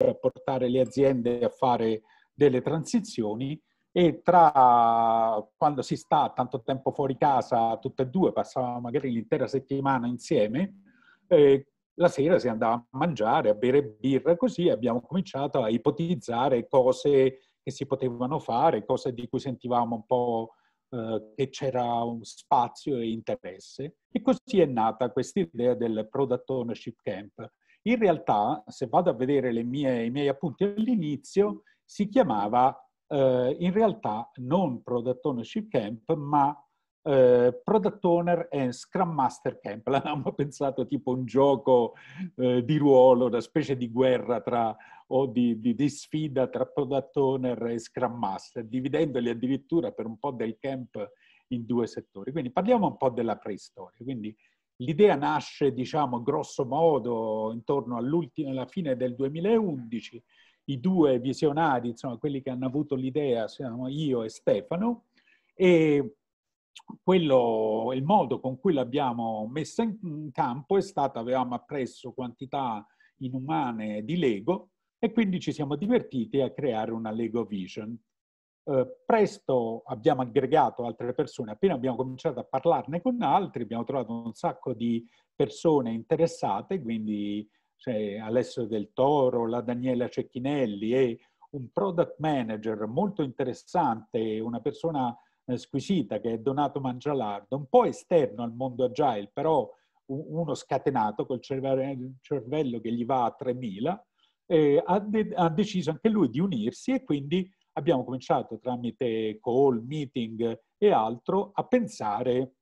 Eh, portare le aziende a fare delle transizioni e tra quando si sta tanto tempo fuori casa, tutte e due, passavamo magari l'intera settimana insieme, eh, la sera si andava a mangiare, a bere birra, così abbiamo cominciato a ipotizzare cose che si potevano fare, cose di cui sentivamo un po' eh, che c'era un spazio e interesse. E così è nata questa idea del Product Ownership Camp, in realtà, se vado a vedere mie, i miei appunti all'inizio, si chiamava eh, in realtà non Product Ownership Camp, ma eh, Product Owner and Scrum Master Camp. L'avevamo pensato tipo un gioco eh, di ruolo, una specie di guerra tra, o di, di, di, sfida tra Product Owner e Scrum Master, dividendoli addirittura per un po' del camp in due settori. Quindi parliamo un po' della preistoria. Quindi L'idea nasce, diciamo, grosso modo intorno alla fine del 2011. I due visionari, insomma, quelli che hanno avuto l'idea, siamo io e Stefano, e quello, il modo con cui l'abbiamo messa in campo è stato, avevamo appresso quantità inumane di Lego e quindi ci siamo divertiti a creare una Lego Vision. Eh, presto abbiamo aggregato altre persone, appena abbiamo cominciato a parlarne con altri, abbiamo trovato un sacco di persone interessate, quindi cioè, Alessio Del Toro, la Daniela Cecchinelli e un product manager molto interessante, una persona eh, squisita che è Donato Mangialardo, un po' esterno al mondo agile, però uno scatenato col cervello che gli va a 3000, eh, ha, de- ha deciso anche lui di unirsi e quindi abbiamo cominciato tramite call, meeting e altro a pensare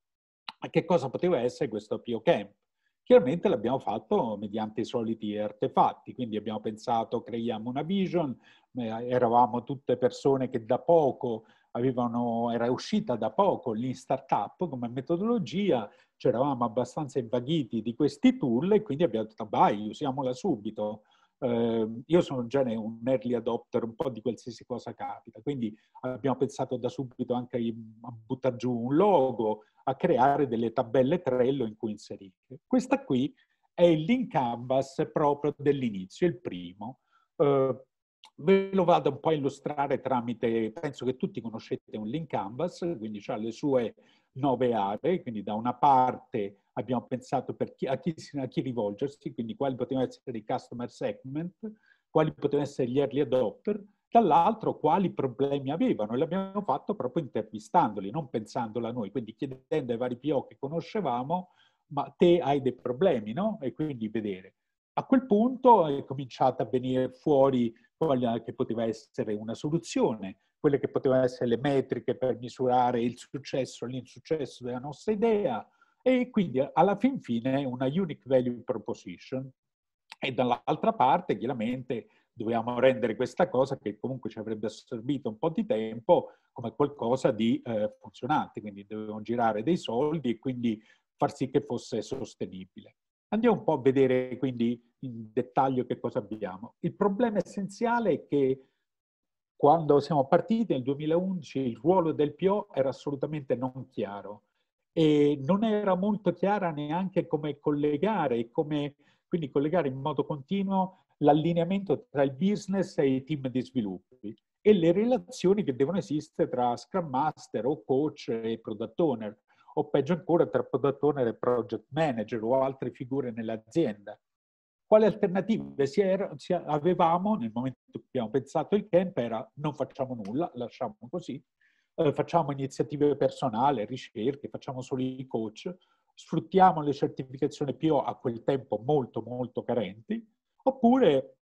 a che cosa poteva essere questo PO Camp. Chiaramente l'abbiamo fatto mediante i soliti artefatti, quindi abbiamo pensato, creiamo una vision, eh, eravamo tutte persone che da poco avevano, era uscita da poco l'in startup come metodologia, eravamo abbastanza invaghiti di questi tool e quindi abbiamo detto vai, usiamola subito. Eh, io sono già un early adopter un po' di qualsiasi cosa capita, quindi abbiamo pensato da subito anche a buttare giù un logo, a creare delle tabelle Trello in cui inserire. Questa qui è il link canvas proprio dell'inizio, il primo. Eh, ve lo vado un po' a illustrare tramite, penso che tutti conoscete un link canvas, quindi ha le sue nove aree, quindi da una parte abbiamo pensato chi, a, chi, a chi rivolgersi, quindi quali potevano essere i customer segment, quali potevano essere gli early adopter, dall'altro quali problemi avevano e l'abbiamo fatto proprio intervistandoli, non pensandola noi, quindi chiedendo ai vari PO che conoscevamo, ma te hai dei problemi, no? E quindi vedere. A quel punto è cominciata a venire fuori quella che poteva essere una soluzione, quelle che potevano essere le metriche per misurare il successo o l'insuccesso della nostra idea, e quindi alla fin fine una unique value proposition e dall'altra parte chiaramente dovevamo rendere questa cosa che comunque ci avrebbe assorbito un po' di tempo come qualcosa di eh, funzionante, quindi dovevamo girare dei soldi e quindi far sì che fosse sostenibile. Andiamo un po' a vedere quindi in dettaglio che cosa abbiamo. Il problema essenziale è che quando siamo partiti nel 2011 il ruolo del PO era assolutamente non chiaro e non era molto chiara neanche come collegare, come, quindi collegare in modo continuo l'allineamento tra il business e i team di sviluppi e le relazioni che devono esistere tra Scrum Master o coach e product owner, o peggio ancora tra product owner e project manager o altre figure nell'azienda. Quali alternative si era, si avevamo nel momento in cui abbiamo pensato il camp era non facciamo nulla, lasciamo così, eh, facciamo iniziative personali, ricerche, facciamo solo i coach, sfruttiamo le certificazioni PO a quel tempo molto molto carenti, oppure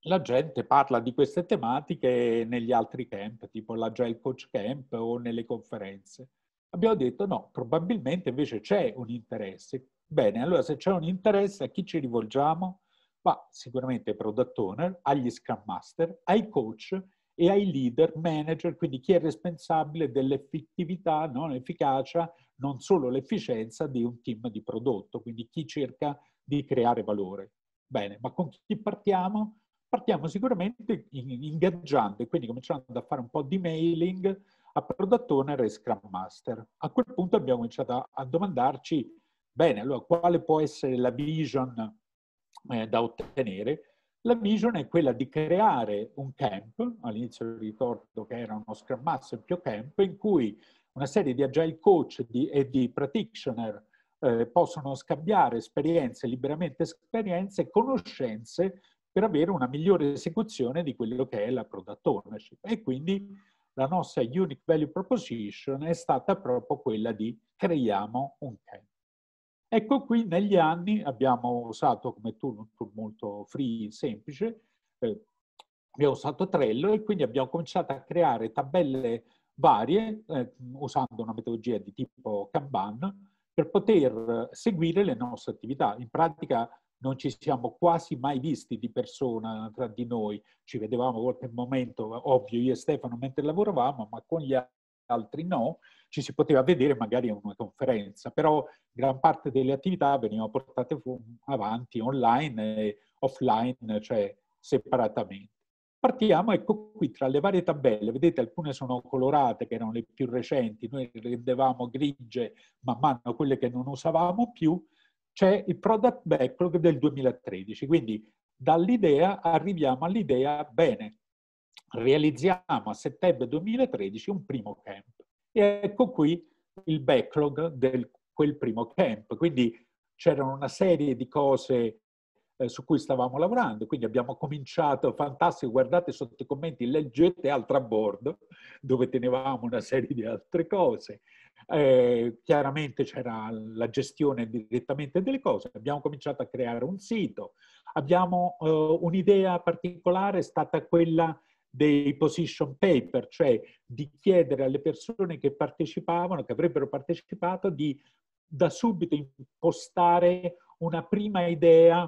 la gente parla di queste tematiche negli altri camp, tipo l'Agile Coach Camp o nelle conferenze. Abbiamo detto no, probabilmente invece c'è un interesse. Bene, allora se c'è un interesse a chi ci rivolgiamo? Va sicuramente ai product owner, agli scrum master, ai coach e ai leader, manager, quindi chi è responsabile dell'effettività, no? l'efficacia, non solo l'efficienza di un team di prodotto, quindi chi cerca di creare valore. Bene, ma con chi partiamo? Partiamo sicuramente ingaggiando e quindi cominciando a fare un po' di mailing a product owner e scrum master. A quel punto abbiamo cominciato a, domandarci, bene, allora quale può essere la vision eh, da ottenere? La vision è quella di creare un camp, all'inizio ricordo che era uno Scrum Master più camp, in cui una serie di agile coach di, e di practitioner eh, possono scambiare esperienze, liberamente esperienze, conoscenze per avere una migliore esecuzione di quello che è la product ownership. E quindi la nostra unique value proposition è stata proprio quella di creiamo un camp. Ecco qui negli anni abbiamo usato come tool un tool molto free, semplice, eh, abbiamo usato Trello e quindi abbiamo cominciato a creare tabelle varie eh, usando una metodologia di tipo Kanban per poter seguire le nostre attività. In pratica non ci siamo quasi mai visti di persona tra di noi, ci vedevamo qualche momento, ovvio io e Stefano mentre lavoravamo, ma con gli altri no, ci si poteva vedere magari a una conferenza, però gran parte delle attività venivano portate avanti online e offline, cioè separatamente. Partiamo, ecco qui, tra le varie tabelle, vedete alcune sono colorate, che erano le più recenti, noi rendevamo grigie man mano quelle che non usavamo più, c'è il product backlog del 2013, quindi dall'idea arriviamo all'idea bene, realizziamo a settembre 2013 un primo camp. E ecco qui il backlog di quel primo camp. Quindi c'erano una serie di cose eh, su cui stavamo lavorando, quindi abbiamo cominciato, fantastico, guardate sotto i commenti, leggete Altra Board, dove tenevamo una serie di altre cose. Eh, chiaramente c'era la gestione direttamente delle cose, abbiamo cominciato a creare un sito, abbiamo eh, un'idea particolare, è stata quella dei position paper, cioè di chiedere alle persone che partecipavano, che avrebbero partecipato, di da subito impostare una prima idea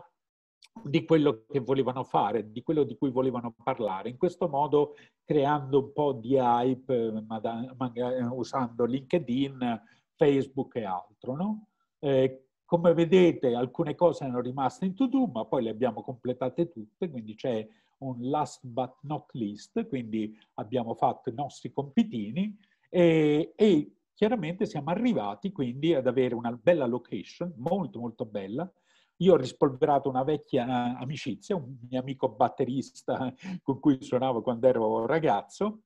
di quello che volevano fare, di quello di cui volevano parlare, in questo modo creando un po' di hype eh, eh, usando LinkedIn, Facebook e altro. No? Eh, come vedete alcune cose erano rimaste in to do, ma poi le abbiamo completate tutte, quindi c'è un last but not least, quindi abbiamo fatto i nostri compitini e, e chiaramente siamo arrivati quindi ad avere una bella location, molto molto bella, io ho rispolverato una vecchia eh, amicizia, un mio amico batterista con cui suonavo quando ero ragazzo,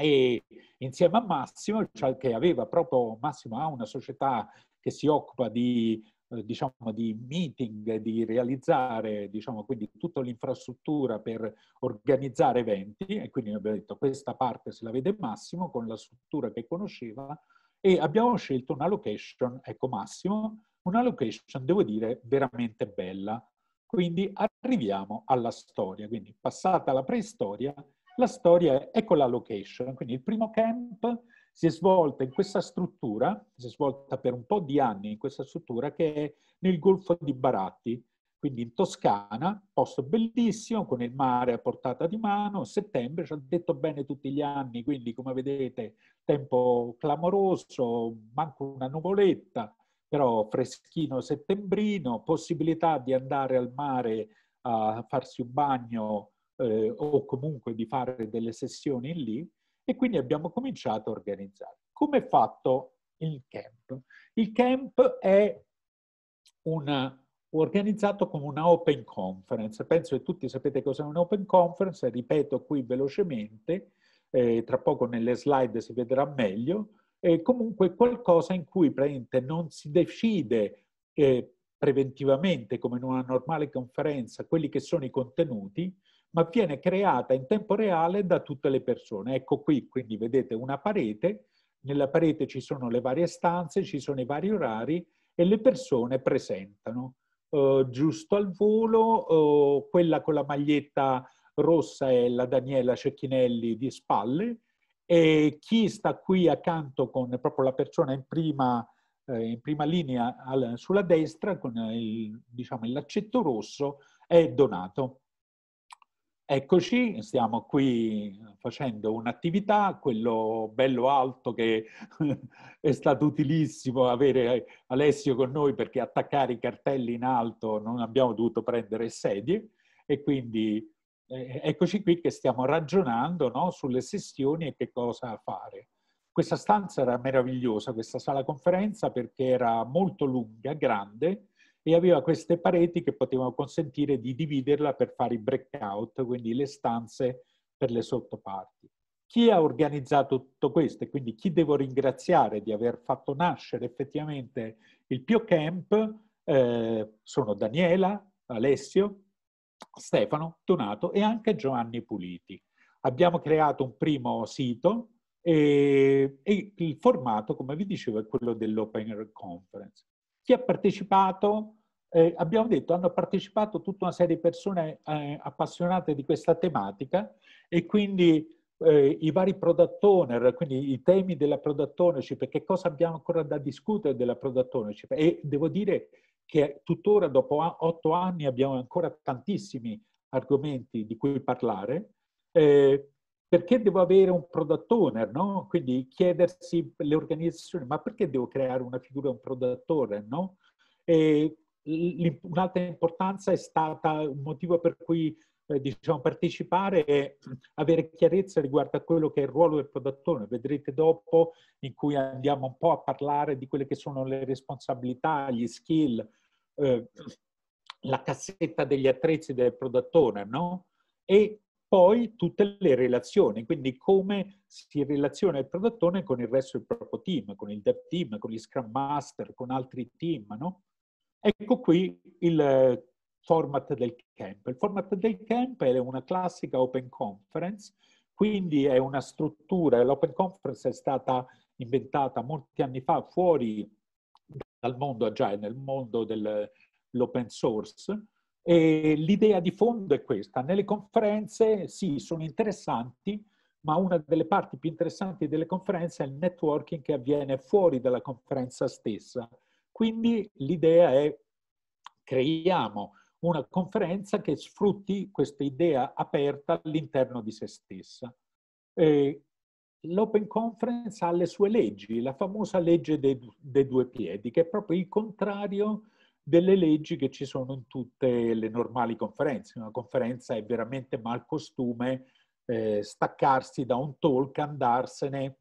e insieme a Massimo, cioè che aveva proprio, Massimo ha una società che si occupa di eh, diciamo, di meeting, di realizzare diciamo, quindi tutta l'infrastruttura per organizzare eventi e quindi abbiamo detto questa parte se la vede Massimo con la struttura che conosceva e abbiamo scelto una location, ecco Massimo, una location devo dire veramente bella. Quindi arriviamo alla storia, quindi passata la preistoria, la storia è ecco la location, quindi il primo camp si è svolta in questa struttura, si è svolta per un po' di anni in questa struttura che è nel Golfo di Baratti, quindi in Toscana, posto bellissimo, con il mare a portata di mano, settembre, ci ha detto bene tutti gli anni, quindi come vedete tempo clamoroso, manco una nuvoletta, però freschino settembrino, possibilità di andare al mare a farsi un bagno eh, o comunque di fare delle sessioni lì, e quindi abbiamo cominciato a organizzare. Come è fatto il camp? Il camp è una, organizzato come una open conference. Penso che tutti sapete cos'è un'open conference, ripeto qui velocemente, eh, tra poco nelle slide si vedrà meglio, eh, comunque qualcosa in cui non si decide eh, preventivamente, come in una normale conferenza, quelli che sono i contenuti, ma viene creata in tempo reale da tutte le persone. Ecco qui, quindi vedete una parete, nella parete ci sono le varie stanze, ci sono i vari orari e le persone presentano. Uh, giusto al volo, uh, quella con la maglietta rossa è la Daniela Cecchinelli di spalle e chi sta qui accanto con proprio la persona in prima, eh, in prima linea al, sulla destra con il, diciamo, il laccetto rosso è Donato. Eccoci, stiamo qui facendo un'attività, quello bello alto che è stato utilissimo avere Alessio con noi perché attaccare i cartelli in alto non abbiamo dovuto prendere sedie e quindi eh, eccoci qui che stiamo ragionando no, sulle sessioni e che cosa fare. Questa stanza era meravigliosa, questa sala conferenza, perché era molto lunga, grande, e aveva queste pareti che potevano consentire di dividerla per fare i breakout, quindi le stanze per le sottoparti. Chi ha organizzato tutto questo e quindi chi devo ringraziare di aver fatto nascere effettivamente il Pio Camp eh, sono Daniela, Alessio, Stefano Donato e anche Giovanni Puliti. Abbiamo creato un primo sito e, e il formato, come vi dicevo, è quello dell'Open Conference. Chi ha partecipato eh, abbiamo detto, hanno partecipato tutta una serie di persone eh, appassionate di questa tematica e quindi eh, i vari product owner, quindi i temi della product ownership, che cosa abbiamo ancora da discutere della product ownership. E devo dire che tuttora, dopo otto anni, abbiamo ancora tantissimi argomenti di cui parlare. Eh, perché devo avere un product owner, no? Quindi chiedersi le organizzazioni, ma perché devo creare una figura, un product owner, no? E Un'altra importanza è stata un motivo per cui eh, diciamo, partecipare e avere chiarezza riguardo a quello che è il ruolo del produttore. Vedrete dopo in cui andiamo un po' a parlare di quelle che sono le responsabilità, gli skill, eh, la cassetta degli attrezzi del produttore, no? E poi tutte le relazioni, quindi come si relaziona il produttore con il resto del proprio team, con il dev team, con gli scrum master, con altri team, no? Ecco qui il eh, format del camp. Il format del camp è una classica open conference, quindi è una struttura, l'open conference è stata inventata molti anni fa fuori dal mondo agile, nel mondo dell'open source, e l'idea di fondo è questa. Nelle conferenze, sì, sono interessanti, ma una delle parti più interessanti delle conferenze è il networking che avviene fuori dalla conferenza stessa. Quindi l'idea è creiamo una conferenza che sfrutti questa idea aperta all'interno di se stessa. Eh, L'Open Conference ha le sue leggi, la famosa legge dei, dei, due piedi, che è proprio il contrario delle leggi che ci sono in tutte le normali conferenze. Una conferenza è veramente mal costume eh, staccarsi da un talk, andarsene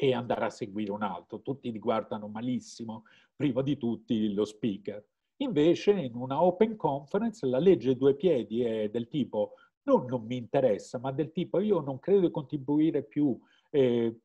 e andare a seguire un altro. Tutti li guardano malissimo, prima di tutti lo speaker. Invece in una open conference la legge due piedi è del tipo non, non mi interessa, ma del tipo io non credo di contribuire più, eh,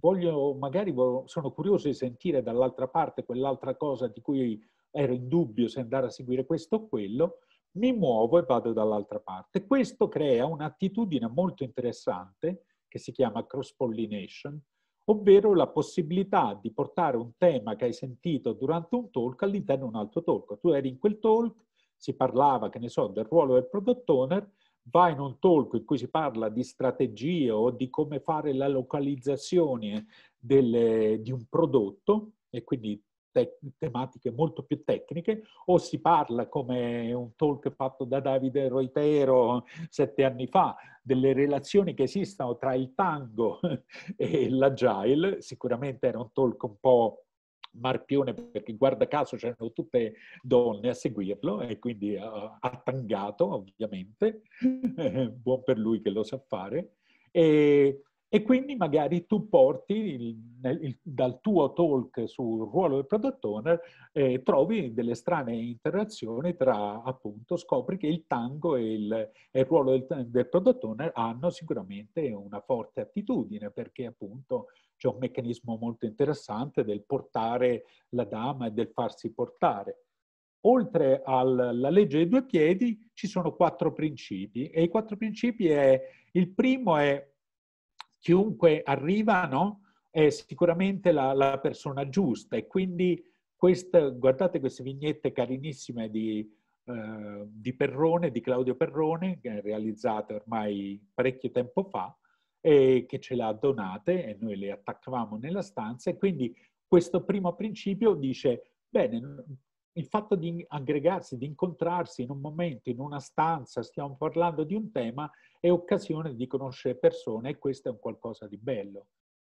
voglio, magari sono curioso di sentire dall'altra parte quell'altra cosa di cui ero in dubbio se andare a seguire questo o quello, mi muovo e vado dall'altra parte. Questo crea un'attitudine molto interessante che si chiama cross pollination, ovvero la possibilità di portare un tema che hai sentito durante un talk all'interno di un altro talk. Tu eri in quel talk, si parlava, che ne so, del ruolo del product owner, vai in un talk in cui si parla di strategie o di come fare la localizzazione delle, di un prodotto e quindi te- tematiche molto più tecniche, o si parla, come un talk fatto da Davide Roitero sette anni fa, delle relazioni che esistono tra il tango e l'agile, sicuramente era un talk un po' Marpione, perché guarda caso c'erano tutte donne a seguirlo e quindi ha uh, eh, tangato ovviamente, buon per lui che lo sa fare. E e quindi magari tu porti il, il, dal tuo talk sul ruolo del product owner, eh, trovi delle strane interazioni tra, appunto, scopri che il tango e il, e il ruolo del, del product owner hanno sicuramente una forte attitudine, perché appunto c'è un meccanismo molto interessante del portare la dama e del farsi portare. Oltre alla legge dei due piedi ci sono quattro principi e i quattro principi è, il primo è chiunque arriva no, è sicuramente la, la, persona giusta e quindi questa, guardate queste vignette carinissime di, eh, di, Perrone, di Claudio Perrone, realizzate ormai parecchio tempo fa e che ce le ha donate e noi le attaccavamo nella stanza e quindi questo primo principio dice, bene, il fatto di aggregarsi, di incontrarsi in un momento, in una stanza, stiamo parlando di un tema, è occasione di conoscere persone e questo è un qualcosa di bello.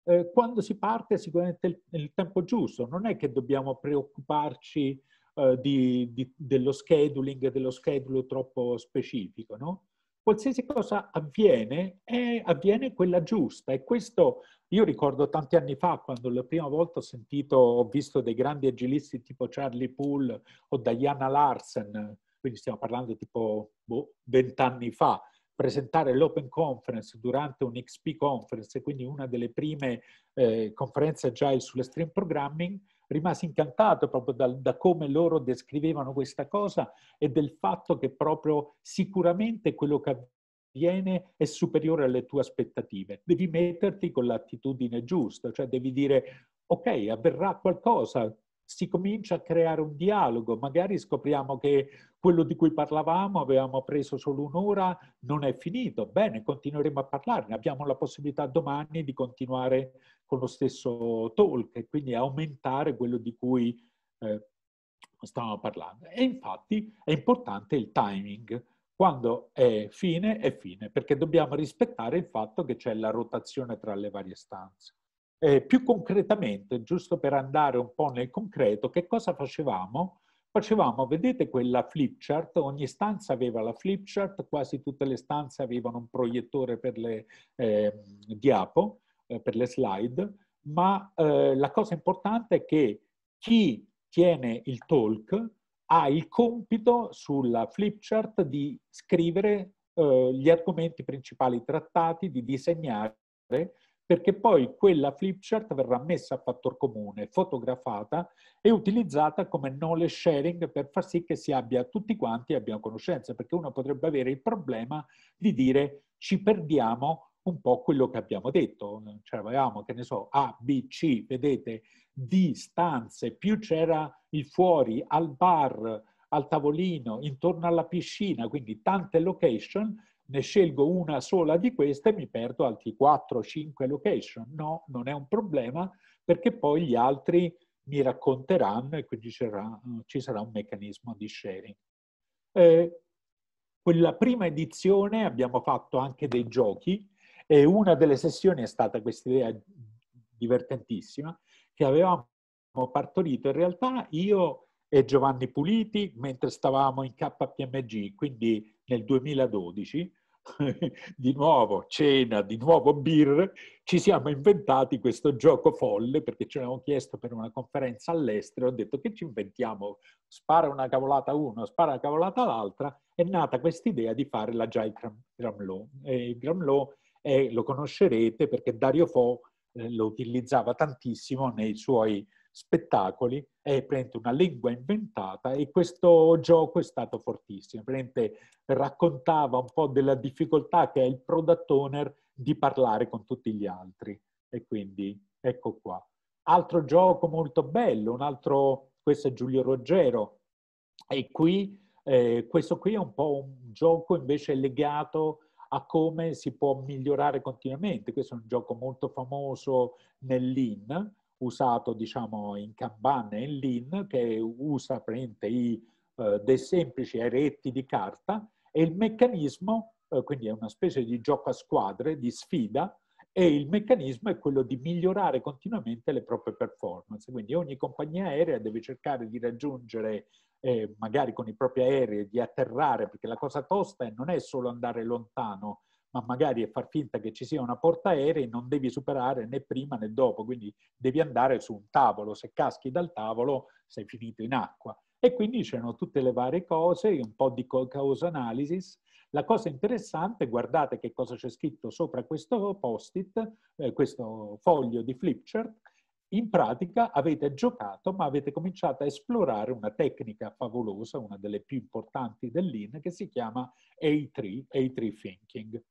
Eh, quando si parte è sicuramente il, il, tempo giusto, non è che dobbiamo preoccuparci eh, di, di, dello scheduling, dello schedule troppo specifico, no? qualsiasi cosa avviene, è, avviene quella giusta. E questo io ricordo tanti anni fa, quando la prima volta ho sentito, ho visto dei grandi agilisti tipo Charlie Poole o Diana Larsen, quindi stiamo parlando tipo boh, vent'anni boh, fa, presentare l'Open Conference durante un XP Conference, quindi una delle prime eh, conferenze agile stream programming, rimasi incantato proprio da, da, come loro descrivevano questa cosa e del fatto che proprio sicuramente quello che avviene è superiore alle tue aspettative. Devi metterti con l'attitudine giusta, cioè devi dire ok, avverrà qualcosa, si comincia a creare un dialogo, magari scopriamo che quello di cui parlavamo, avevamo preso solo un'ora, non è finito. Bene, continueremo a parlarne, abbiamo la possibilità domani di continuare con lo stesso talk e quindi aumentare quello di cui eh, stavamo parlando. E infatti è importante il timing. Quando è fine, è fine, perché dobbiamo rispettare il fatto che c'è la rotazione tra le varie stanze. Eh, più concretamente, giusto per andare un po' nel concreto, che cosa facevamo? Facevamo, vedete quella flip chart, ogni stanza aveva la flip chart, quasi tutte le stanze avevano un proiettore per le eh, diapo, eh, per le slide, ma eh, la cosa importante è che chi tiene il talk ha il compito sulla flip chart di scrivere eh, gli argomenti principali trattati, di disegnare perché poi quella flip chart verrà messa a fattor comune, fotografata e utilizzata come knowledge sharing per far sì che si abbia tutti quanti abbiano conoscenza, perché uno potrebbe avere il problema di dire ci perdiamo un po' quello che abbiamo detto, cioè avevamo, che ne so, A, B, C, vedete, di stanze, più c'era il fuori, al bar, al tavolino, intorno alla piscina, quindi tante location ne scelgo una sola di queste e mi perdo altri 4-5 o location. No, non è un problema perché poi gli altri mi racconteranno e quindi sarà, eh, ci sarà un meccanismo di sharing. Eh, quella prima edizione abbiamo fatto anche dei giochi e una delle sessioni è stata questa idea divertentissima che avevamo partorito in realtà io e Giovanni Puliti mentre stavamo in KPMG, quindi nel 2012, di nuovo cena, di nuovo birre, ci siamo inventati questo gioco folle perché ce l'avevamo chiesto per una conferenza all'estero, ho detto che ci inventiamo, spara una cavolata uno, spara una cavolata l'altra, è nata questa idea di fare la Jai Gramlow. Il Gramlow eh, lo conoscerete perché Dario Fo eh, lo utilizzava tantissimo nei suoi spettacoli, è praticamente una lingua inventata e questo gioco è stato fortissimo, praticamente raccontava un po' della difficoltà che è il product owner di parlare con tutti gli altri e quindi ecco qua. Altro gioco molto bello, un altro, questo è Giulio Roggero. e qui eh, questo qui è un po' un gioco invece legato a come si può migliorare continuamente. Questo è un gioco molto famoso nell'IN, usato diciamo, in Campania e in Lean che usa i, eh, dei semplici eretti di carta e il meccanismo, eh, quindi è una specie di gioco a squadre, di sfida, e il meccanismo è quello di migliorare continuamente le proprie performance. Quindi ogni compagnia aerea deve cercare di raggiungere, eh, magari con i propri aerei, di atterrare, perché la cosa tosta non è solo andare lontano, ma magari è far finta che ci sia una portaerei, non devi superare né prima né dopo, quindi devi andare su un tavolo, se caschi dal tavolo sei finito in acqua. E quindi c'erano tutte le varie cose, un po' di cause analysis. La cosa interessante, guardate che cosa c'è scritto sopra questo post-it, eh, questo foglio di flipchart, in pratica avete giocato ma avete cominciato a esplorare una tecnica favolosa, una delle più importanti dell'IN, che si chiama A3, A3 Thinking.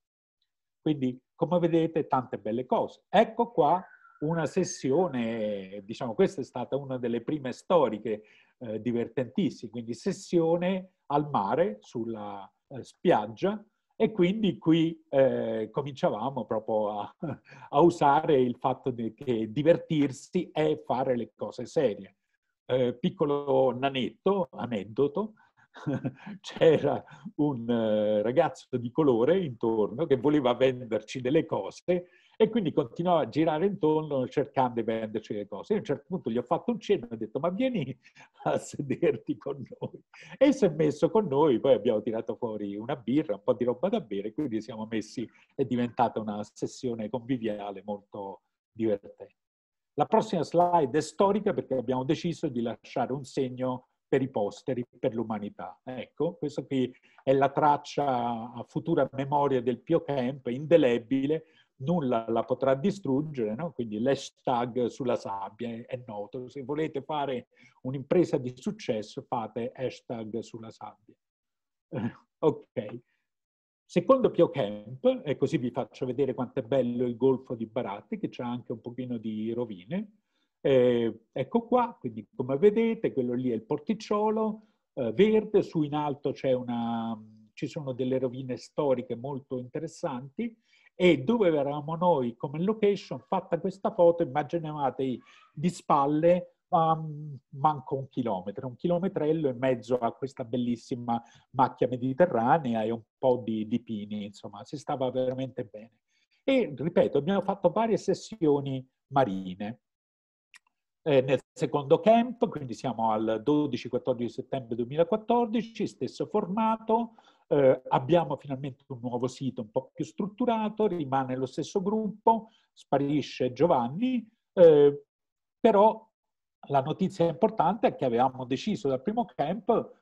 Quindi, come vedete, tante belle cose. Ecco qua una sessione, diciamo, questa è stata una delle prime storiche eh, divertentissime, quindi sessione al mare, sulla eh, spiaggia, e quindi qui eh, cominciavamo proprio a, a, usare il fatto di, che divertirsi è fare le cose serie. Eh, piccolo nanetto, aneddoto, c'era un eh, ragazzo di colore intorno che voleva venderci delle cose e quindi continuava a girare intorno cercando di venderci le cose. Io a un certo punto gli ho fatto un cenno e ho detto ma vieni a sederti con noi. E si è messo con noi, poi abbiamo tirato fuori una birra, un po' di roba da bere, quindi siamo messi, è diventata una sessione conviviale molto divertente. La prossima slide è storica perché abbiamo deciso di lasciare un segno per i posteri, per l'umanità. Ecco, questa qui è la traccia a futura memoria del Pio Camp, indelebile, nulla la potrà distruggere, no? quindi l'hashtag sulla sabbia è noto. Se volete fare un'impresa di successo, fate hashtag sulla sabbia. ok. Secondo Pio Camp, e così vi faccio vedere quanto è bello il golfo di Baratti, che c'è anche un pochino di rovine, eh, ecco qua, quindi come vedete, quello lì è il porticciolo eh, verde, su in alto una, ci sono delle rovine storiche molto interessanti e dove eravamo noi come location, fatta questa foto, immaginavate di spalle um, manco un chilometro, un chilometrello in mezzo a questa bellissima macchia mediterranea e un po' di, di pini, insomma, si stava veramente bene. E ripeto, abbiamo fatto varie sessioni marine eh, nel secondo camp, quindi siamo al 12-14 settembre 2014, stesso formato, eh, abbiamo finalmente un nuovo sito un po' più strutturato, rimane lo stesso gruppo, sparisce Giovanni, eh, però la notizia importante è che avevamo deciso dal primo camp,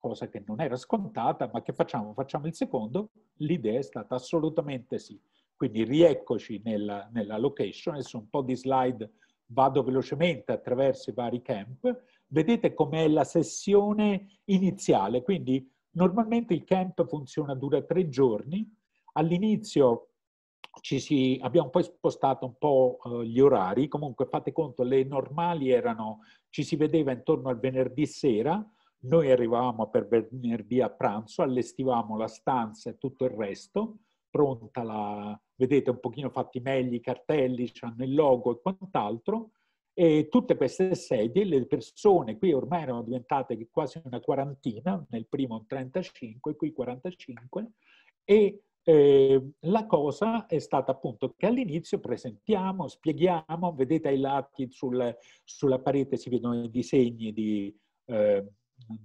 cosa che non era scontata, ma che facciamo? Facciamo il secondo? L'idea è stata assolutamente sì. Quindi rieccoci nella, nella location, adesso un po' di slide vado velocemente attraverso i vari camp, vedete com'è la sessione iniziale, quindi normalmente il camp funziona, dura tre giorni, all'inizio ci si, abbiamo poi spostato un po' eh, gli orari, comunque fate conto, le normali erano, ci si vedeva intorno al venerdì sera, noi arrivavamo per venerdì a pranzo, allestivamo la stanza e tutto il resto, pronta la, vedete un pochino fatti meglio i cartelli, hanno il logo e quant'altro, e tutte queste sedie, le persone qui ormai erano diventate quasi una quarantina, nel primo 35, qui 45, e eh, la cosa è stata appunto che all'inizio presentiamo, spieghiamo, vedete ai lati sul, sulla parete si vedono i disegni di, eh,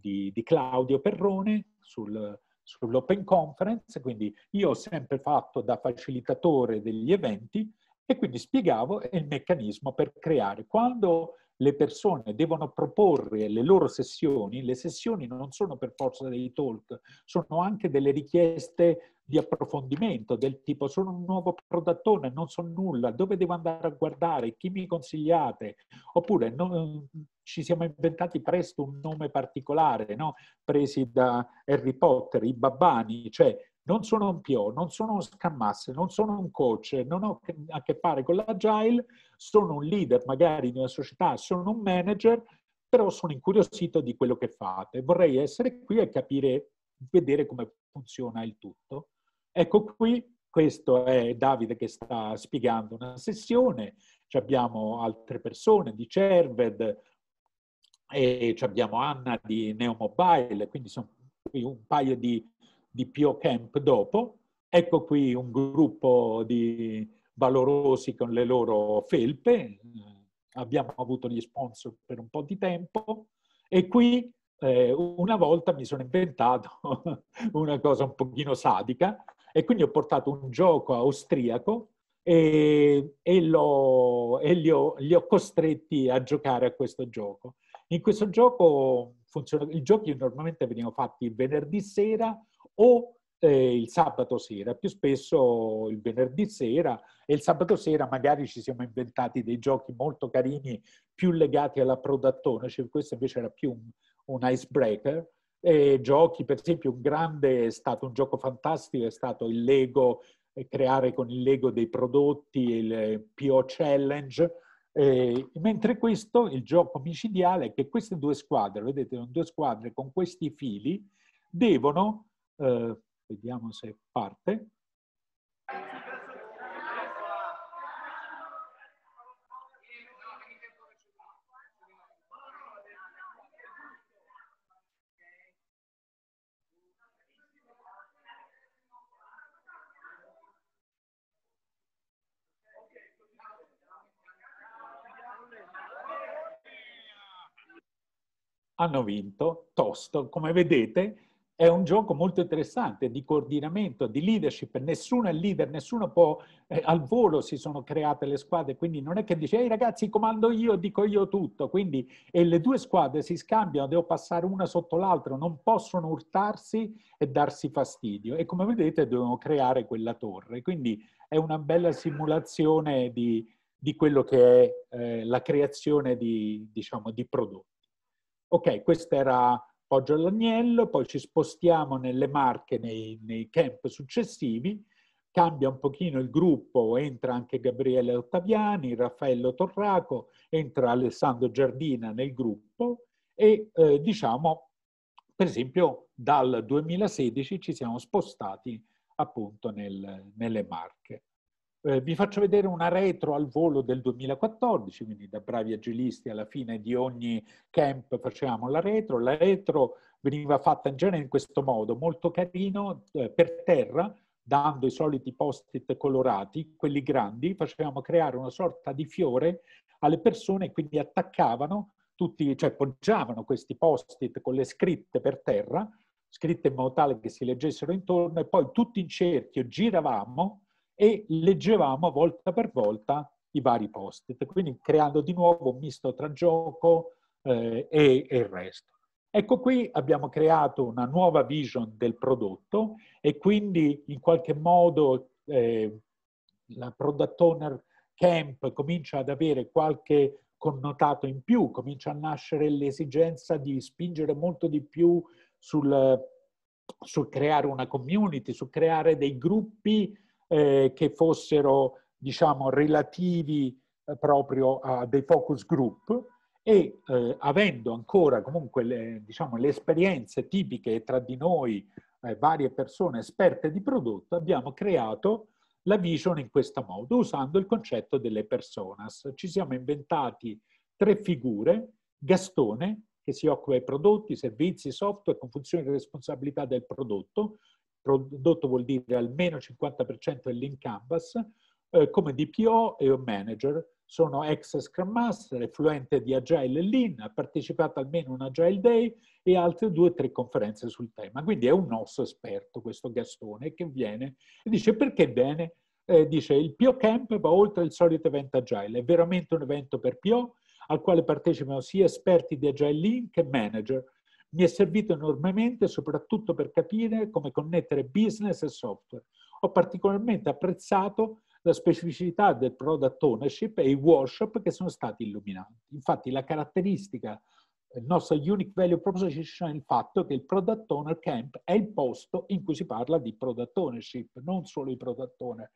di, di Claudio Perrone, sul, sull'Open Conference, quindi io ho sempre fatto da facilitatore degli eventi e quindi spiegavo il meccanismo per creare. Quando le persone devono proporre le loro sessioni, le sessioni non sono per forza dei talk, sono anche delle richieste di approfondimento del tipo sono un nuovo prodattone, non so nulla, dove devo andare a guardare, chi mi consigliate, oppure non, ci siamo inventati presto un nome particolare, no? presi da Harry Potter, i babbani, cioè non sono un PO, non sono un Scrum non sono un coach, non ho a che fare con l'agile, sono un leader magari di una società, sono un manager, però sono incuriosito di quello che fate. Vorrei essere qui e capire, vedere come funziona il tutto. Ecco qui, questo è Davide che sta spiegando una sessione, Ci abbiamo altre persone di Cerved, e abbiamo Anna di Neomobile, quindi sono qui un paio di, di PO Camp dopo. Ecco qui un gruppo di valorosi con le loro felpe, abbiamo avuto gli sponsor per un po' di tempo e qui eh, una volta mi sono inventato una cosa un pochino sadica e quindi ho portato un gioco austriaco e, e, lo, e li, ho, li ho costretti a giocare a questo gioco. In questo gioco funziona, i giochi normalmente venivano fatti il venerdì sera o eh, il sabato sera, più spesso il venerdì sera e il sabato sera magari ci siamo inventati dei giochi molto carini più legati alla product ownership, cioè questo invece era più un, un icebreaker, e giochi, per esempio, un grande è stato un gioco fantastico, è stato il Lego, eh, creare con il Lego dei prodotti, il PO Challenge, eh, mentre questo, il gioco micidiale, è che queste due squadre, vedete, sono due squadre con questi fili, devono, eh, vediamo se parte, hanno vinto tosto. Come vedete è un gioco molto interessante di coordinamento, di leadership. Nessuno è leader, nessuno può... Eh, al volo si sono create le squadre, quindi non è che dice, ehi ragazzi, comando io, dico io tutto. Quindi e le due squadre si scambiano, devo passare una sotto l'altra, non possono urtarsi e darsi fastidio. E come vedete devono creare quella torre. Quindi è una bella simulazione di, di quello che è eh, la creazione di, diciamo, di prodotti. Ok, questo era Poggio all'Agnello, poi ci spostiamo nelle Marche, nei, nei, camp successivi, cambia un pochino il gruppo, entra anche Gabriele Ottaviani, Raffaello Torraco, entra Alessandro Giardina nel gruppo e eh, diciamo, per esempio, dal 2016 ci siamo spostati appunto nel, nelle Marche. Eh, vi faccio vedere una retro al volo del 2014, quindi da bravi agilisti alla fine di ogni camp facevamo la retro. La retro veniva fatta in genere in questo modo, molto carino, eh, per terra, dando i soliti post-it colorati, quelli grandi, facevamo creare una sorta di fiore alle persone, quindi attaccavano tutti, cioè poggiavano questi post-it con le scritte per terra, scritte in modo tale che si leggessero intorno, e poi tutti in cerchio giravamo e leggevamo volta per volta i vari post-it, quindi creando di nuovo un misto tra gioco eh, e, e il resto. Ecco qui abbiamo creato una nuova vision del prodotto e quindi in qualche modo eh, la product owner camp comincia ad avere qualche connotato in più, comincia a nascere l'esigenza di spingere molto di più sul, sul creare una community, su creare dei gruppi eh, che fossero diciamo, relativi eh, proprio a dei focus group e eh, avendo ancora comunque le, diciamo, le, esperienze tipiche tra di noi eh, varie persone esperte di prodotto, abbiamo creato la vision in questo modo, usando il concetto delle personas. Ci siamo inventati tre figure, Gastone, che si occupa di prodotti, servizi, software con funzioni di responsabilità del prodotto, prodotto vuol dire almeno 50% del link canvas, eh, come DPO e un manager. Sono ex Scrum Master, è fluente di Agile e Lean, ha partecipato almeno un Agile Day e altre due o tre conferenze sul tema. Quindi è un nostro esperto questo Gastone che viene e dice perché bene? Eh, dice il PO Camp va oltre il solito evento Agile, è veramente un evento per PO al quale partecipano sia esperti di Agile Lean che manager mi è servito enormemente soprattutto per capire come connettere business e software. Ho particolarmente apprezzato la specificità del product ownership e i workshop che sono stati illuminanti. Infatti la caratteristica del eh, nostro unique value proposition è il fatto che il product owner camp è il posto in cui si parla di product ownership, non solo i product owner,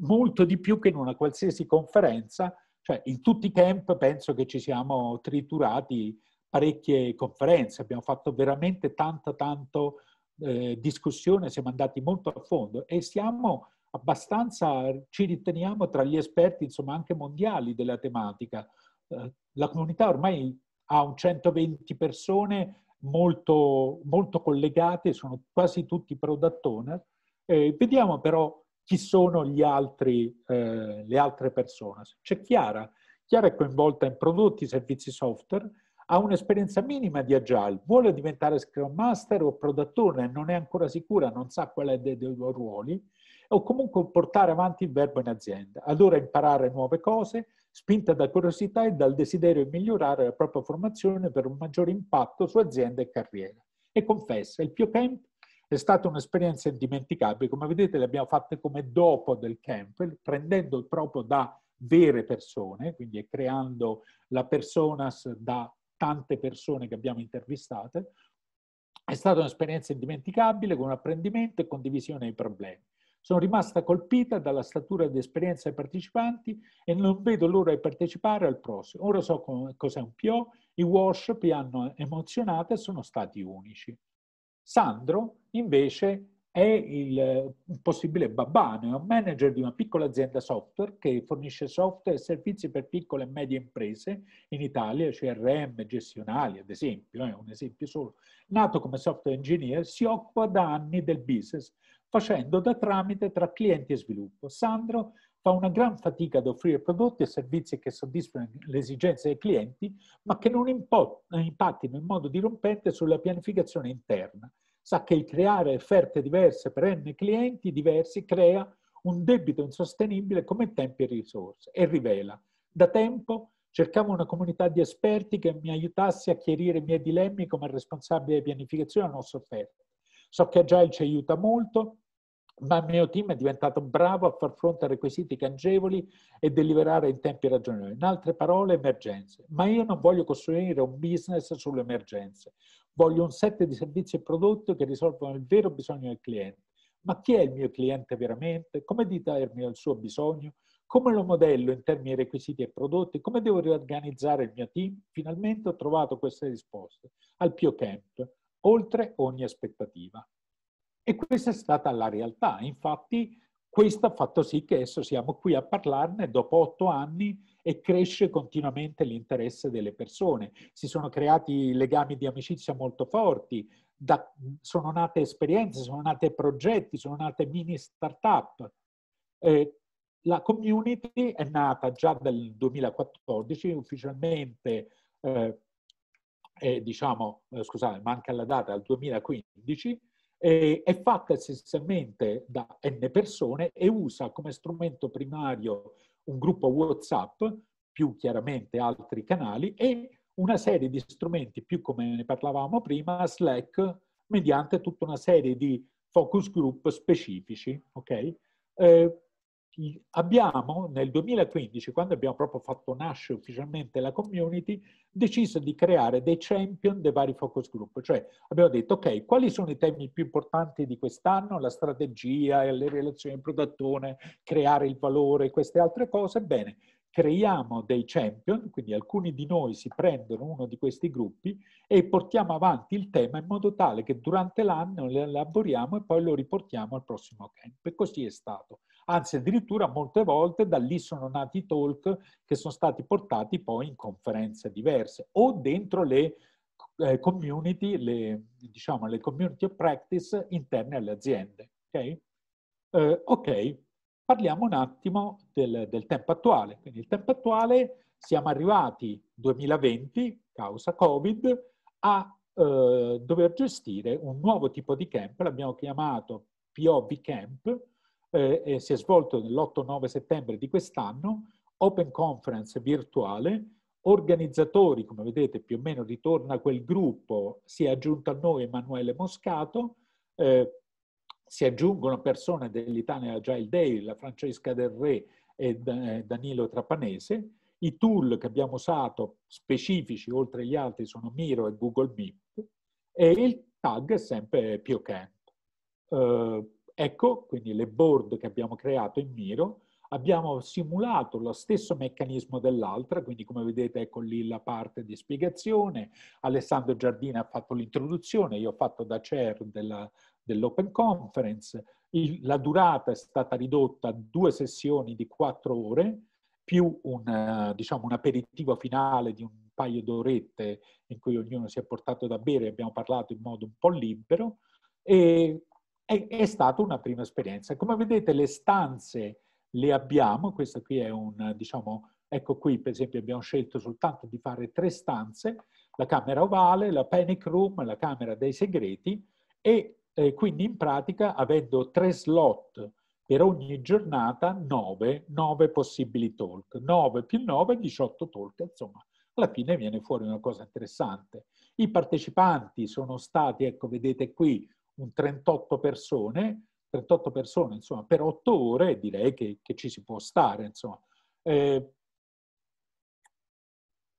molto di più che in una qualsiasi conferenza, cioè in tutti i camp penso che ci siamo triturati parecchie conferenze, abbiamo fatto veramente tanta, tanto eh, discussione, siamo andati molto a fondo e siamo abbastanza, ci riteniamo tra gli esperti, insomma, anche mondiali della tematica. Eh, la comunità ormai ha un 120 persone molto, molto collegate, sono quasi tutti product owner. Eh, vediamo però chi sono altri, eh, le altre persone. C'è Chiara. Chiara è coinvolta in prodotti, e servizi software, ha un'esperienza minima di agile, vuole diventare scrum master o product owner, non è ancora sicura, non sa qual è dei, dei due ruoli, o comunque portare avanti il verbo in azienda. Allora imparare nuove cose, spinta da curiosità e dal desiderio di migliorare la propria formazione per un maggiore impatto su azienda e carriera. E confessa, il Pio Camp è stata un'esperienza indimenticabile. Come vedete, le abbiamo fatte come dopo del camp, prendendo proprio da vere persone, quindi creando la personas da tante persone che abbiamo intervistate. È stata un'esperienza indimenticabile con apprendimento e condivisione dei problemi. Sono rimasta colpita dalla statura di esperienza dei partecipanti e non vedo l'ora di partecipare al prossimo. Ora so cos'è un PO, i workshop mi hanno emozionato e sono stati unici. Sandro invece è il, eh, un possibile babbano, è un manager di una piccola azienda software che fornisce software e servizi per piccole e medie imprese in Italia, CRM gestionali ad esempio, è eh, un esempio solo. Nato come software engineer, si occupa da anni del business, facendo da tramite tra clienti e sviluppo. Sandro fa una gran fatica ad offrire prodotti e servizi che soddisfano le esigenze dei clienti, ma che non impattino in modo dirompente sulla pianificazione interna sa che il creare offerte diverse per n clienti diversi crea un debito insostenibile come tempi e risorse e rivela. Da tempo cercavo una comunità di esperti che mi aiutasse a chiarire i miei dilemmi come responsabile di pianificazione della nostra offerta. So che Agile ci aiuta molto, ma il mio team è diventato bravo a far fronte a requisiti cangevoli e deliberare in tempi ragionevoli. In altre parole, emergenze. Ma io non voglio costruire un business sulle emergenze. Voglio un set di servizi e prodotti che risolvono il vero bisogno del cliente. Ma chi è il mio cliente veramente? Come determino il suo bisogno? Come lo modello in termini di requisiti e prodotti? Come devo riorganizzare il mio team? Finalmente ho trovato queste risposte al Pio Camp, oltre ogni aspettativa. E questa è stata la realtà. Infatti, questo ha fatto sì che adesso siamo qui a parlarne dopo otto anni e cresce continuamente l'interesse delle persone. Si sono creati legami di amicizia molto forti, da, sono nate esperienze, sono nate progetti, sono nate mini start-up. Eh, la community è nata già dal 2014, ufficialmente, eh, diciamo, eh, diciamo, scusate, manca la data, dal 2015, è fatta essenzialmente da n persone e usa come strumento primario un gruppo WhatsApp, più chiaramente altri canali, e una serie di strumenti, più come ne parlavamo prima, Slack, mediante tutta una serie di focus group specifici. Okay? Eh, abbiamo nel 2015, quando abbiamo proprio fatto nascere ufficialmente la community, deciso di creare dei champion dei vari focus group, cioè abbiamo detto ok, quali sono i temi più importanti di quest'anno, la strategia, le relazioni di produttone, creare il valore, queste altre cose, bene, creiamo dei champion, quindi alcuni di noi si prendono uno di questi gruppi e portiamo avanti il tema in modo tale che durante l'anno lo elaboriamo e poi lo riportiamo al prossimo camp. E così è stato anzi addirittura molte volte da lì sono nati talk che sono stati portati poi in conferenze diverse o dentro le eh, community, le, diciamo le community of practice interne alle aziende. Ok, eh, okay. parliamo un attimo del, del tempo attuale. Quindi il tempo attuale siamo arrivati 2020, causa Covid, a eh, dover gestire un nuovo tipo di camp, l'abbiamo chiamato POV Camp, eh, si è svolto l'8-9 settembre di quest'anno, Open Conference virtuale, organizzatori, come vedete più o meno ritorna quel gruppo, si è aggiunto a noi Emanuele Moscato, eh, si aggiungono persone dell'Italia Agile Day, la Francesca Del Re e eh, Danilo Trapanese, i tool che abbiamo usato specifici oltre agli altri sono Miro e Google Meet e il tag è sempre PioCamp. Uh, Ecco, quindi le board che abbiamo creato in Miro, abbiamo simulato lo stesso meccanismo dell'altra, quindi come vedete ecco lì la parte di spiegazione, Alessandro Giardini ha fatto l'introduzione, io ho fatto da chair dell'Open Conference, Il, la durata è stata ridotta a due sessioni di quattro ore, più un, diciamo, un aperitivo finale di un paio d'orette in cui ognuno si è portato da bere, e abbiamo parlato in modo un po' libero, e è, è stata una prima esperienza. Come vedete le stanze le abbiamo, questa qui è un, diciamo, ecco qui per esempio abbiamo scelto soltanto di fare tre stanze, la camera ovale, la panic room, la camera dei segreti e eh, quindi in pratica avendo tre slot per ogni giornata nove, 9 possibili talk, Nove più nove, 18 talk, insomma alla fine viene fuori una cosa interessante. I partecipanti sono stati, ecco vedete qui, un 38 persone, 38 persone insomma, per 8 ore direi che, che ci si può stare. Insomma. Eh,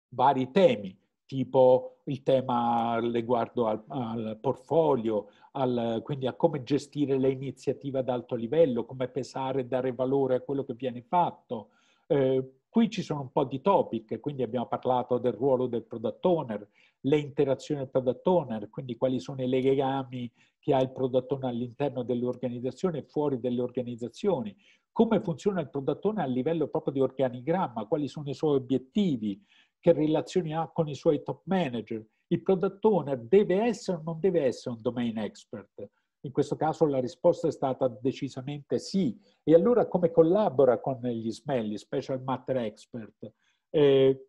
vari temi, tipo il tema riguardo al, al portfolio, al, quindi a come gestire le iniziative ad alto livello, come pesare e dare valore a quello che viene fatto, eh, Qui ci sono un po' di topic, quindi abbiamo parlato del ruolo del product owner, le interazioni del product owner, quindi quali sono i legami che ha il product owner all'interno dell'organizzazione e fuori delle organizzazioni, come funziona il product owner a livello proprio di organigramma, quali sono i suoi obiettivi, che relazioni ha con i suoi top manager. Il product owner deve essere o non deve essere un domain expert? In questo caso la risposta è stata decisamente sì. E allora come collabora con gli SMEL, gli Special Matter Expert? Eh,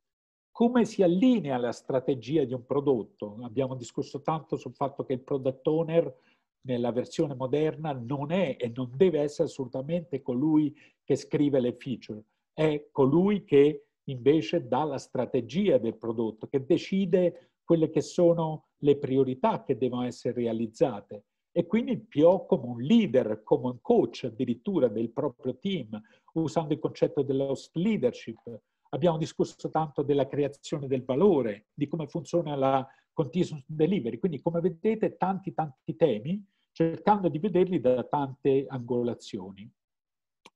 come si allinea la strategia di un prodotto? Abbiamo discusso tanto sul fatto che il product owner nella versione moderna non è e non deve essere assolutamente colui che scrive le feature, è colui che invece dà la strategia del prodotto, che decide quelle che sono le priorità che devono essere realizzate e quindi Pio come un leader, come un coach addirittura del proprio team, usando il concetto dello leadership. Abbiamo discusso tanto della creazione del valore, di come funziona la continuous delivery, quindi come vedete tanti tanti temi, cercando di vederli da tante angolazioni.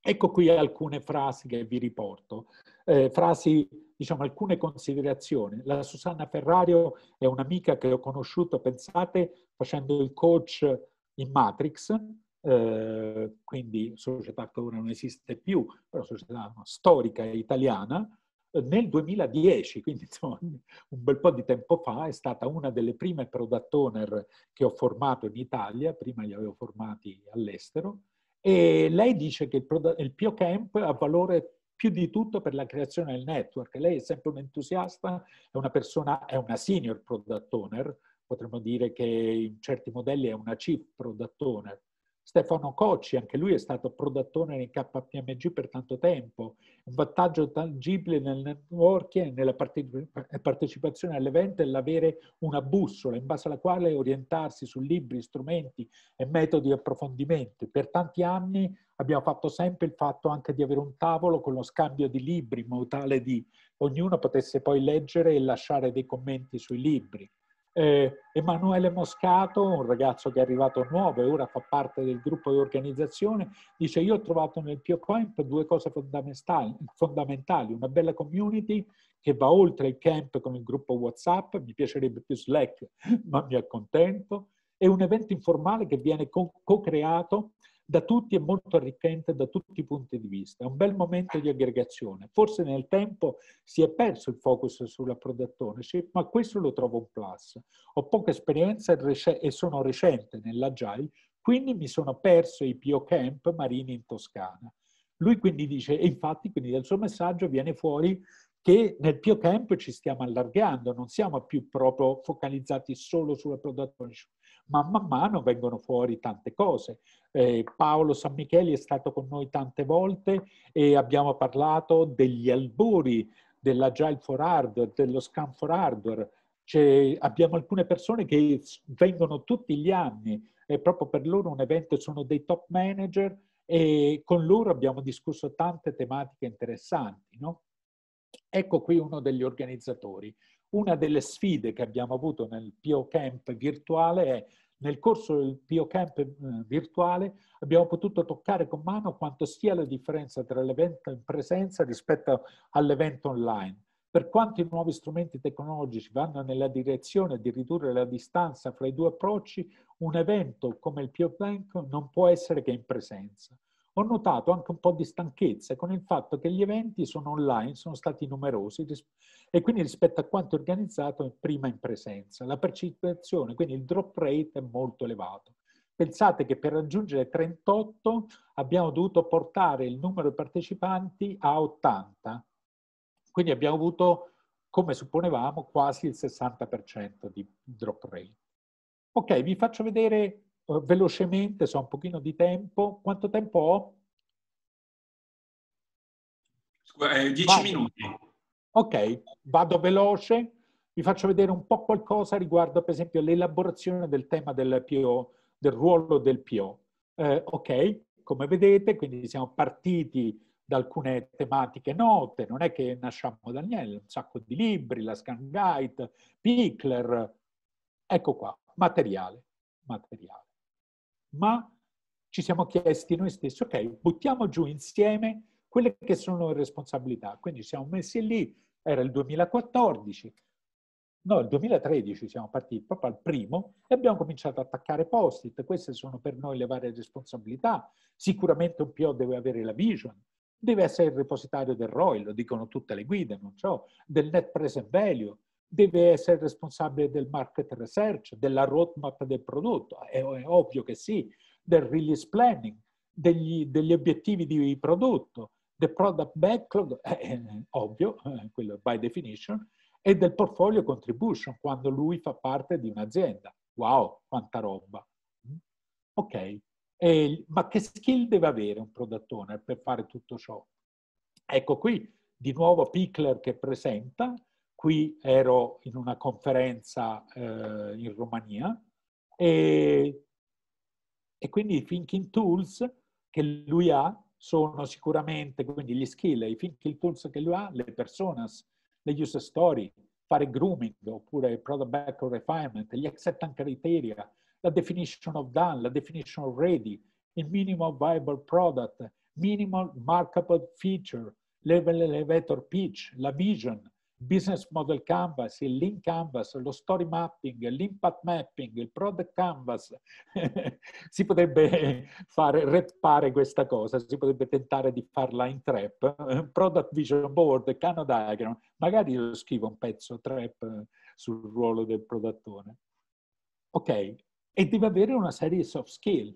Ecco qui alcune frasi che vi riporto, eh, frasi, diciamo, alcune considerazioni. La Susanna Ferrario è un'amica che ho conosciuto, pensate, facendo il coach in Matrix, eh, quindi società che ora non esiste più, però società storica italiana, eh, nel 2010, quindi insomma, un bel po' di tempo fa, è stata una delle prime product owner che ho formato in Italia, prima li avevo formati all'estero, e lei dice che il, product, il Pio Camp ha valore più di tutto per la creazione del network. Lei è sempre un entusiasta, è una persona, è una senior product owner, potremmo dire che in certi modelli è una C, product owner. Stefano Cocci, anche lui è stato product owner in KPMG per tanto tempo, un vantaggio tangibile nel networking e nella partecipazione all'evento è l'avere una bussola in base alla quale orientarsi su libri, strumenti e metodi di approfondimento. Per tanti anni abbiamo fatto sempre il fatto anche di avere un tavolo con lo scambio di libri in modo tale di ognuno potesse poi leggere e lasciare dei commenti sui libri. Eh, Emanuele Moscato, un ragazzo che è arrivato nuovo e ora fa parte del gruppo di organizzazione, dice io ho trovato nel Pio Camp due cose fondamentali, fondamentali, una bella community che va oltre il camp con il gruppo Whatsapp, mi piacerebbe più Slack, ma mi accontento, e un evento informale che viene co-creato co creato da tutti è molto arricchente da tutti i punti di vista. È un bel momento di aggregazione. Forse nel tempo si è perso il focus sulla product ownership, ma questo lo trovo un plus. Ho poca esperienza e sono recente nell'agile, quindi mi sono perso i PO Camp marini in Toscana. Lui quindi dice, e infatti quindi dal suo messaggio viene fuori che nel Pio Camp ci stiamo allargando, non siamo più proprio focalizzati solo sulla product ownership, ma man mano vengono fuori tante cose. Eh, Paolo San Micheli è stato con noi tante volte e abbiamo parlato degli albori, dell'agile for hardware, dello scan for hardware. C'è, abbiamo alcune persone che vengono tutti gli anni e proprio per loro un evento sono dei top manager e con loro abbiamo discusso tante tematiche interessanti. No? Ecco qui uno degli organizzatori una delle sfide che abbiamo avuto nel PO Camp virtuale è nel corso del PO Camp eh, virtuale abbiamo potuto toccare con mano quanto sia la differenza tra l'evento in presenza rispetto all'evento online. Per quanto i nuovi strumenti tecnologici vanno nella direzione di ridurre la distanza fra i due approcci, un evento come il PO Camp non può essere che in presenza ho notato anche un po' di stanchezza con il fatto che gli eventi sono online, sono stati numerosi e quindi rispetto a quanto organizzato prima in presenza. La percezione, quindi il drop rate è molto elevato. Pensate che per raggiungere 38 abbiamo dovuto portare il numero di partecipanti a 80, quindi abbiamo avuto, come supponevamo, quasi il 60% di drop rate. Ok, vi faccio vedere eh, velocemente, so un pochino di tempo. Quanto tempo ho? Eh, dieci minuti. Ok, vado veloce. Vi faccio vedere un po' qualcosa riguardo, per esempio, l'elaborazione del tema del PO, del ruolo del PO. Eh, ok, come vedete, quindi siamo partiti da alcune tematiche note, non è che nasciamo da niente, un sacco di libri, la Scan Guide, Pickler, ecco qua, materiale, materiale ma ci siamo chiesti noi stessi, ok, buttiamo giù insieme quelle che sono le responsabilità. Quindi ci siamo messi lì, era il 2014, no, il 2013 siamo partiti proprio al primo e abbiamo cominciato ad attaccare post-it. Queste sono per noi le varie responsabilità. Sicuramente un PO deve avere la vision, deve essere il repositorio del ROI, lo dicono tutte le guide, non so, del net present value, deve essere responsabile del market research, della roadmap del prodotto, è, è ovvio che sì, del release planning, degli, degli obiettivi di prodotto, del product backlog, è, eh, è eh, ovvio, eh, quello by definition, e del portfolio contribution quando lui fa parte di un'azienda. Wow, quanta roba! Mm? Ok, e, ma che skill deve avere un product owner per fare tutto ciò? Ecco qui, di nuovo Pickler che presenta, qui ero in una conferenza eh, in Romania e, e quindi i thinking tools che lui ha sono sicuramente quindi gli skill, i thinking tools che lui ha, le personas, le user story, fare grooming oppure product back refinement, gli acceptance criteria, la definition of done, la definition of ready, il minimum viable product, minimal markable feature, level elevator pitch, la vision, business model canvas, il link canvas, lo story mapping, l'impact mapping, il product canvas. si potrebbe fare, reppare questa cosa, si potrebbe tentare di farla in trap, product vision board, cano diagram. Magari io scrivo un pezzo trap sul ruolo del prodattore. Ok, e deve avere una serie di soft skill,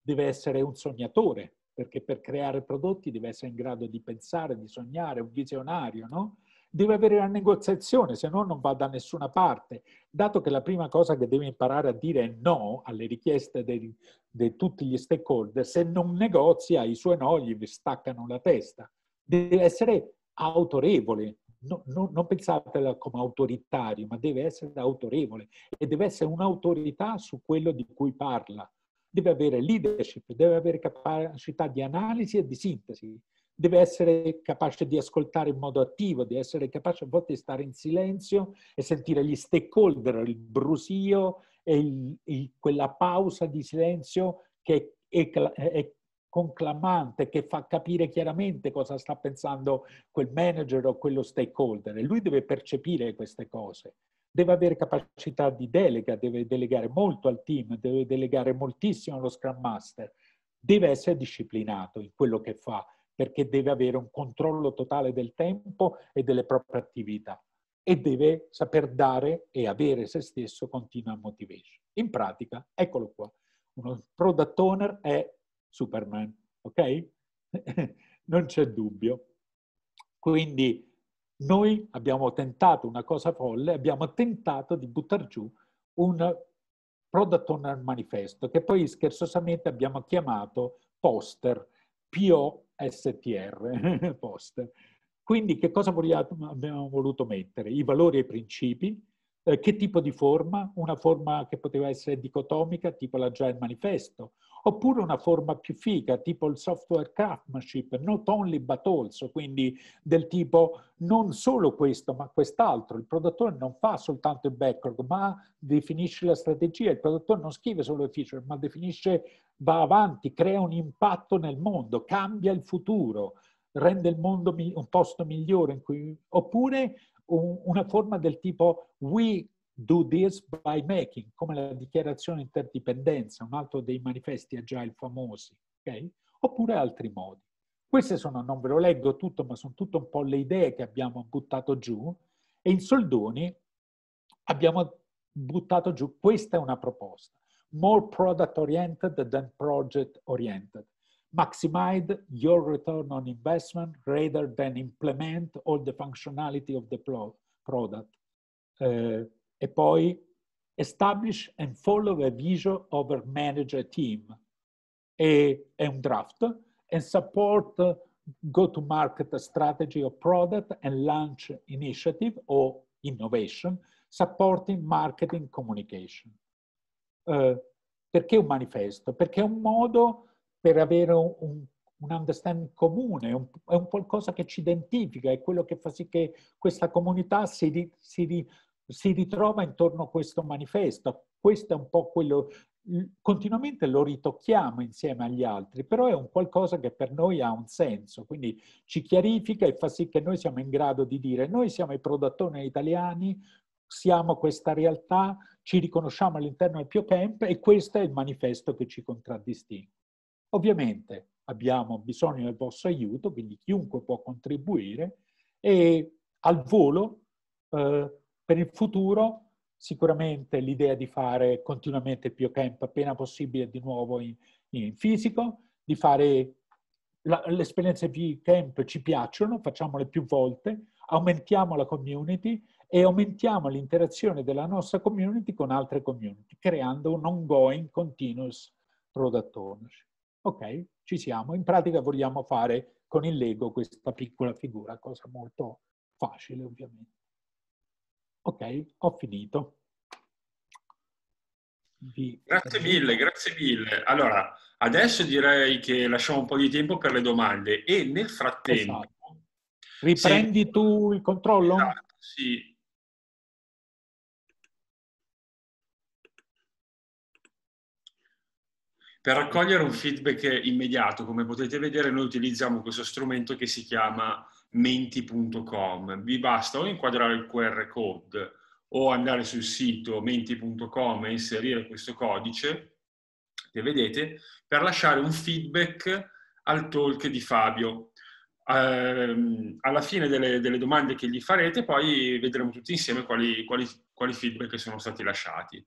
deve essere un sognatore, perché per creare prodotti deve essere in grado di pensare, di sognare, un visionario, no? deve avere la negoziazione, se no non va da nessuna parte. Dato che la prima cosa che deve imparare a dire è no alle richieste di tutti gli stakeholder, se non negozia i suoi no gli staccano la testa. Deve essere autorevole, no, no, non pensatela come autoritario, ma deve essere autorevole e deve essere un'autorità su quello di cui parla. Deve avere leadership, deve avere capacità di analisi e di sintesi deve essere capace di ascoltare in modo attivo, di essere capace a volte di stare in silenzio e sentire gli stakeholder, il brusio e il, il, quella pausa di silenzio che è, è conclamante, che fa capire chiaramente cosa sta pensando quel manager o quello stakeholder. E lui deve percepire queste cose deve avere capacità di delega, deve delegare molto al team, deve delegare moltissimo allo Scrum Master, deve essere disciplinato in quello che fa, perché deve avere un controllo totale del tempo e delle proprie attività e deve saper dare e avere se stesso continua motivation. In pratica, eccolo qua, uno product owner è Superman, ok? non c'è dubbio. Quindi noi abbiamo tentato una cosa folle, abbiamo tentato di buttare giù un product owner manifesto che poi scherzosamente abbiamo chiamato poster, PO STR, post. Quindi che cosa vogliamo, abbiamo voluto mettere? I valori e i principi, eh, che tipo di forma? Una forma che poteva essere dicotomica, tipo la già manifesto, oppure una forma più figa, tipo il software craftsmanship, not only but also, quindi del tipo non solo questo ma quest'altro, il produttore non fa soltanto il backlog ma definisce la strategia, il produttore non scrive solo il feature ma definisce, va avanti, crea un impatto nel mondo, cambia il futuro, rende il mondo un posto migliore in cui... oppure una forma del tipo we Do this by making, come la dichiarazione interdipendenza, un altro dei manifesti agile famosi, okay? oppure altri modi. Queste sono, non ve lo leggo tutto, ma sono tutte un po' le idee che abbiamo buttato giù e in soldoni abbiamo buttato giù, questa è una proposta, more product oriented than project oriented. Maximize your return on investment rather than implement all the functionality of the product. Eh, e poi establish and follow a vision over manage a team. E, è un draft and support uh, go-to-market strategy of product and launch initiative o innovation, supporting marketing communication. Uh, perché un manifesto? Perché è un modo per avere un, un, un understanding comune, un, è un qualcosa che ci identifica, è quello che fa sì che questa comunità si, si, si ritrova intorno a questo manifesto. Questo è un po' quello, continuamente lo ritocchiamo insieme agli altri, però è un qualcosa che per noi ha un senso, quindi ci chiarifica e fa sì che noi siamo in grado di dire noi siamo i prodattori italiani, siamo questa realtà, ci riconosciamo all'interno del Pio Camp e questo è il manifesto che ci contraddistingue. Ovviamente abbiamo bisogno del vostro aiuto, quindi chiunque può contribuire e al volo eh, per il futuro sicuramente l'idea di fare continuamente più camp appena possibile di nuovo in, in fisico, di fare le esperienze di camp ci piacciono, facciamole più volte, aumentiamo la community e aumentiamo l'interazione della nostra community con altre community, creando un ongoing continuous product ownership. Ok, ci siamo. In pratica vogliamo fare con il Lego questa piccola figura, cosa molto facile ovviamente. Ok, ho finito. Vi... Grazie mille, grazie mille. Allora, adesso direi che lasciamo un po' di tempo per le domande e nel frattempo... Esatto. Riprendi sì. tu il controllo? Esatto, sì. Per raccogliere un feedback immediato, come potete vedere, noi utilizziamo questo strumento che si chiama menti.com. Vi basta o inquadrare il QR code o andare sul sito menti.com e inserire questo codice che vedete per lasciare un feedback al talk di Fabio. Ehm, alla fine delle, delle domande che gli farete, poi vedremo tutti insieme quali, quali, quali feedback sono stati lasciati.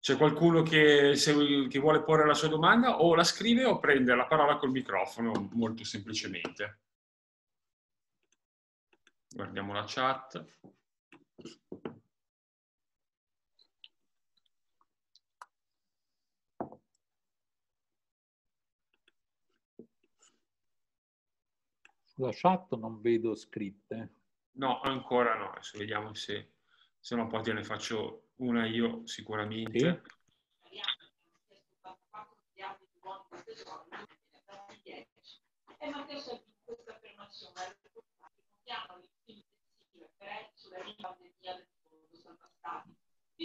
C'è qualcuno che, se, che, vuole porre la sua domanda o la scrive o prende la parola col microfono molto semplicemente. Guardiamo la chat. Sulla chat non vedo scritte. No, ancora no. Adesso vediamo se, se no poi te ne faccio una io sicuramente. Sì. E eh, Matteo, questa affermazione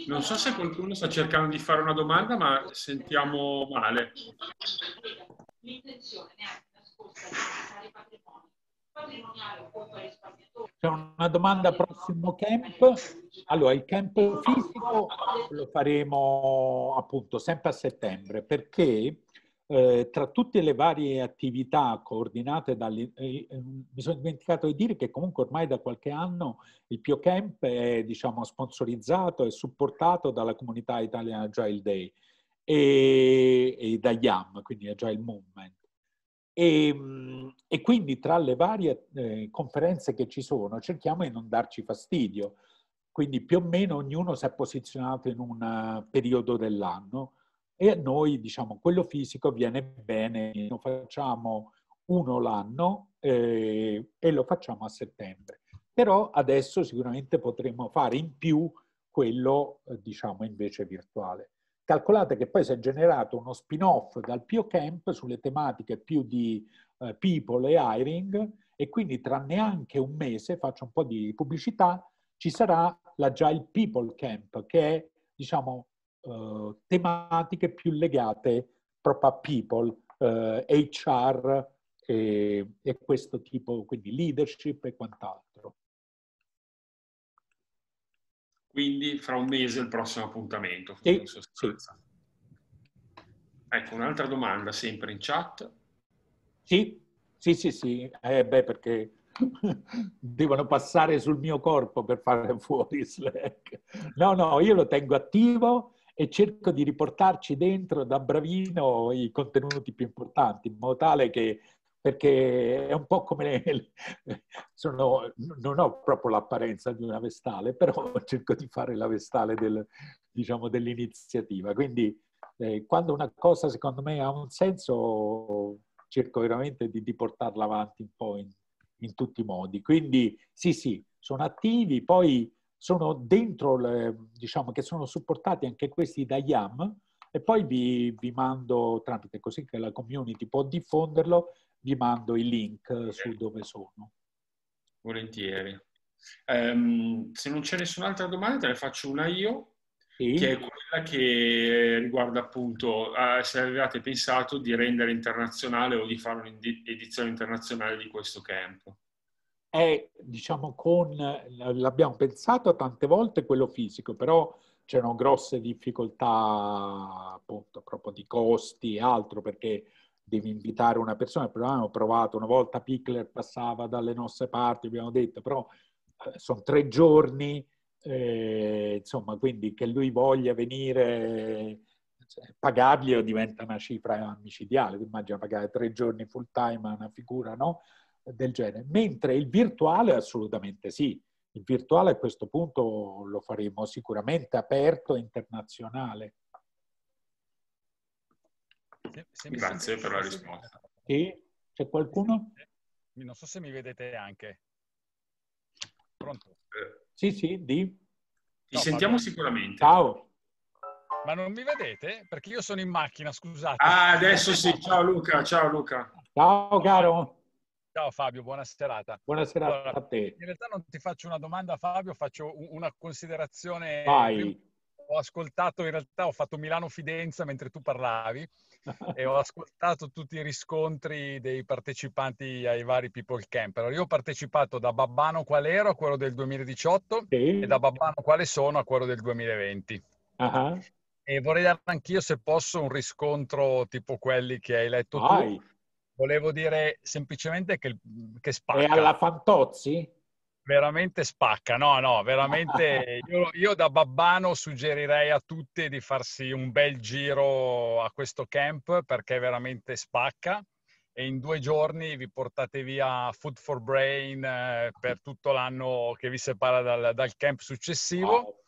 non so se qualcuno sta cercando di fare una domanda, ma sentiamo male. C'è una domanda prossimo camp. Allora, il camp fisico lo faremo appunto sempre a settembre perché eh, tra tutte le varie attività coordinate dalle... Eh, eh, mi sono dimenticato di dire che comunque ormai da qualche anno il Pio Camp è diciamo, sponsorizzato e supportato dalla comunità italiana Agile Day e, e da YAM, quindi Agile Movement. E, ehm, e quindi tra le varie eh, conferenze che ci sono cerchiamo di non darci fastidio, quindi più o meno ognuno si è posizionato in un eh, periodo dell'anno e a noi, diciamo, quello fisico viene bene, lo facciamo uno l'anno eh, e lo facciamo a settembre. Però adesso sicuramente potremo fare in più quello, eh, diciamo, invece virtuale. Calcolate che poi si è generato uno spin-off dal Pio Camp sulle tematiche più di eh, people e hiring e quindi tra neanche un mese, faccio un po' di pubblicità, ci sarà l'Agile People Camp che è, diciamo, uh, tematiche più legate proprio a people, uh, eh, HR e, e questo tipo, quindi leadership e quant'altro. Quindi fra un mese il prossimo appuntamento. E, sì. Ecco, un'altra domanda sempre in chat. Sì, sì, sì, sì. Eh, beh, perché devono passare sul mio corpo per fare fuori Slack. No, no, io lo tengo attivo e cerco di riportarci dentro da bravino i contenuti più importanti, in modo tale che perché è un po' come sono, non ho proprio l'apparenza di una vestale, però cerco di fare la vestale del, diciamo, dell'iniziativa. Quindi eh, quando una cosa secondo me ha un senso, cerco veramente di, di portarla avanti un po' in, in, tutti i modi. Quindi sì, sì, sono attivi, poi sono dentro, le, diciamo che sono supportati anche questi da YAM e poi vi, vi, mando tramite così che la community può diffonderlo, vi mando i link su dove sono. Volentieri. Um, se non c'è nessun'altra domanda te ne faccio una io sì. che è quella che riguarda appunto eh, se avevate pensato di rendere internazionale o di fare un'edizione internazionale di questo campo è, diciamo, con, l'abbiamo pensato tante volte quello fisico, però c'erano grosse difficoltà appunto proprio di costi e altro perché devi invitare una persona, però abbiamo provato una volta Pickler passava dalle nostre parti, abbiamo detto, però eh, sono tre giorni, eh, insomma, quindi che lui voglia venire, cioè, pagarglielo diventa una cifra micidiale, immagina pagare tre giorni full time a una figura, no? del genere, mentre il virtuale assolutamente sì. Il virtuale a questo punto lo faremo sicuramente aperto e internazionale. Se, se Grazie per la risposta. Sì? C'è qualcuno? Non so se mi vedete anche. Pronto? Eh, sì, sì, di. Ti no, sentiamo vabbè. sicuramente. Ciao. Ma non mi vedete? Perché io sono in macchina, scusate. Ah, adesso sì. Ciao Luca, ciao Luca. Ciao caro. Ciao Fabio, buona serata. Buona serata allora, a te. In realtà non ti faccio una domanda Fabio, faccio una considerazione. Vai. Ho ascoltato, in realtà ho fatto Milano-Fidenza mentre tu parlavi e ho ascoltato tutti i riscontri dei partecipanti ai vari People Camp. Allora, io ho partecipato da Babbano qual ero a quello del 2018 sì. e da Babbano quale sono a quello del 2020. Uh-huh. E vorrei dare anch'io, se posso, un riscontro tipo quelli che hai letto Vai. tu Volevo dire semplicemente che, che spacca. E alla Fantozzi? Veramente spacca, no, no, veramente. io, io, da babbano suggerirei a tutti di farsi un bel giro a questo camp perché veramente spacca. E in due giorni vi portate via Food for Brain eh, per tutto l'anno che vi separa dal, dal camp successivo.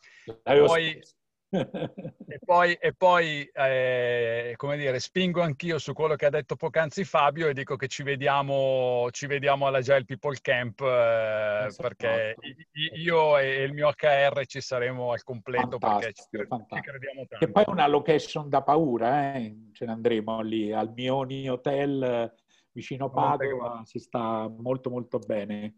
Wow. Poi, e poi, e poi eh, come dire, spingo anch'io su quello che ha detto poc'anzi Fabio e dico che ci vediamo, ci vediamo alla Gel People Camp eh, perché io e il mio HR ci saremo al completo fantastico, perché ci, ci, crediamo tanto. E poi è una location da paura, eh? ce ne andremo lì al Mioni Hotel eh, vicino a Padova, si sta molto molto bene.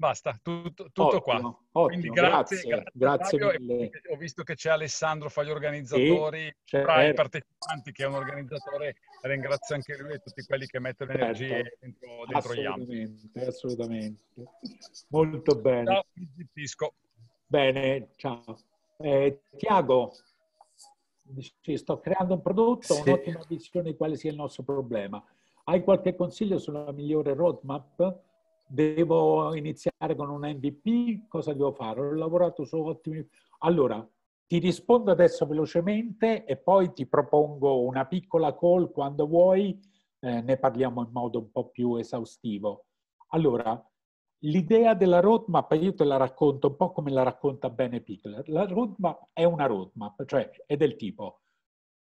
Basta, tutto, tutto ottimo, qua. Ottimo, Quindi grazie, grazie, grazie, grazie mille. Ho visto che c'è Alessandro certo. fra gli organizzatori, sì, certo. i partecipanti, che è un organizzatore. Ringrazio anche lui e tutti quelli che mettono certo. energie dentro, dentro gli ambiti. Assolutamente, molto bene. Ciao, Gisco. Bene, ciao. Eh, Tiago, sto creando un prodotto, sì. un'ottima visione di quale sia il nostro problema. Hai qualche consiglio sulla migliore roadmap? devo iniziare con un MVP, cosa devo fare? Ho lavorato su ottimi... Allora, ti rispondo adesso velocemente e poi ti propongo una piccola call quando vuoi, eh, ne parliamo in modo un po' più esaustivo. Allora, l'idea della roadmap, io te la racconto un po' come la racconta bene Pickler, la roadmap è una roadmap, cioè è del tipo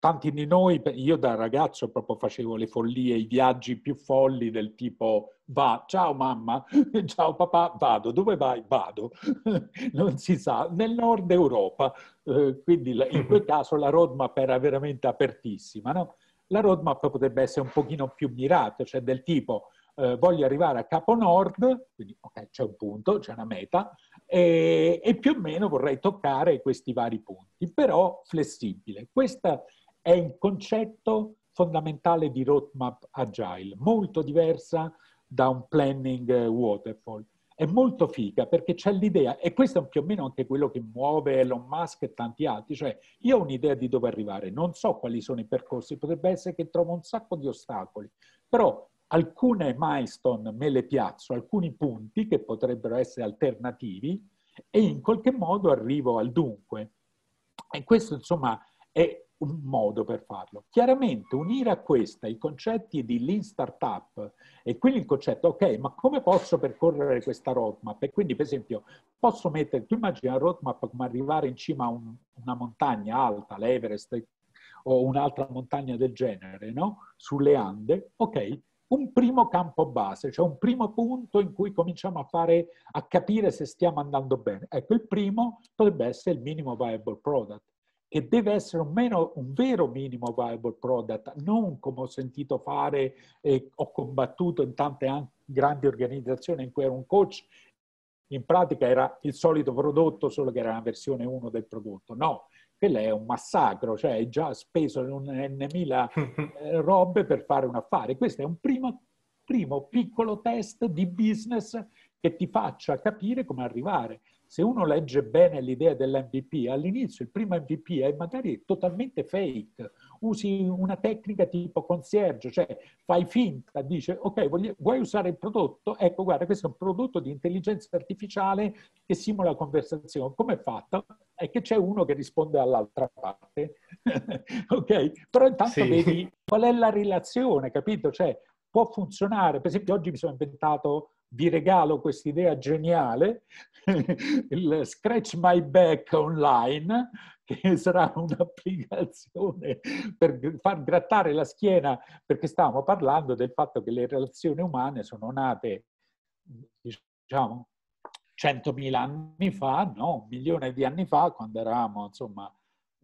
tanti di noi, io da ragazzo proprio facevo le follie, i viaggi più folli del tipo va, ciao mamma, ciao papà, vado, dove vai? Vado, non si sa, nel nord Europa, eh, quindi in quel caso la roadmap era veramente apertissima, no? La roadmap potrebbe essere un pochino più mirata, cioè del tipo eh, voglio arrivare a Capo Nord, quindi ok, c'è un punto, c'è una meta, e, e più o meno vorrei toccare questi vari punti, però flessibile. Questa è il concetto fondamentale di roadmap agile, molto diversa da un planning eh, waterfall. È molto figa perché c'è l'idea, e questo è più o meno anche quello che muove Elon Musk e tanti altri, cioè io ho un'idea di dove arrivare, non so quali sono i percorsi, potrebbe essere che trovo un sacco di ostacoli, però alcune milestone me le piazzo, alcuni punti che potrebbero essere alternativi e in qualche modo arrivo al dunque. E questo insomma è un modo per farlo. Chiaramente unire a questa i concetti di lean startup e quindi il concetto, ok, ma come posso percorrere questa roadmap? E quindi per esempio posso mettere, tu immagini una roadmap come arrivare in cima a un, una montagna alta, l'Everest o un'altra montagna del genere, no? Sulle Ande, ok, un primo campo base, cioè un primo punto in cui cominciamo a, fare, a capire se stiamo andando bene. Ecco, il primo potrebbe essere il minimo viable product che deve essere un, meno, un vero minimo viable product, non come ho sentito fare e ho combattuto in tante grandi organizzazioni in cui ero un coach, in pratica era il solito prodotto, solo che era la versione 1 del prodotto. No, quella è un massacro, cioè hai già speso un N eh, robe per fare un affare. Questo è un primo, primo piccolo test di business che ti faccia capire come arrivare se uno legge bene l'idea dell'MVP, all'inizio il primo MVP è magari totalmente fake, usi una tecnica tipo concierge, cioè fai finta, dice ok, voglio, vuoi usare il prodotto? Ecco, guarda, questo è un prodotto di intelligenza artificiale che simula la conversazione. Come è fatta? È che c'è uno che risponde all'altra parte, ok? Però intanto sì. vedi qual è la relazione, capito? Cioè può funzionare, per esempio oggi mi sono inventato vi regalo questa idea geniale, il Scratch My Back Online, che sarà un'applicazione per far grattare la schiena, perché stavamo parlando del fatto che le relazioni umane sono nate, diciamo, 100.000 anni fa, no? un milione di anni fa, quando eravamo, insomma,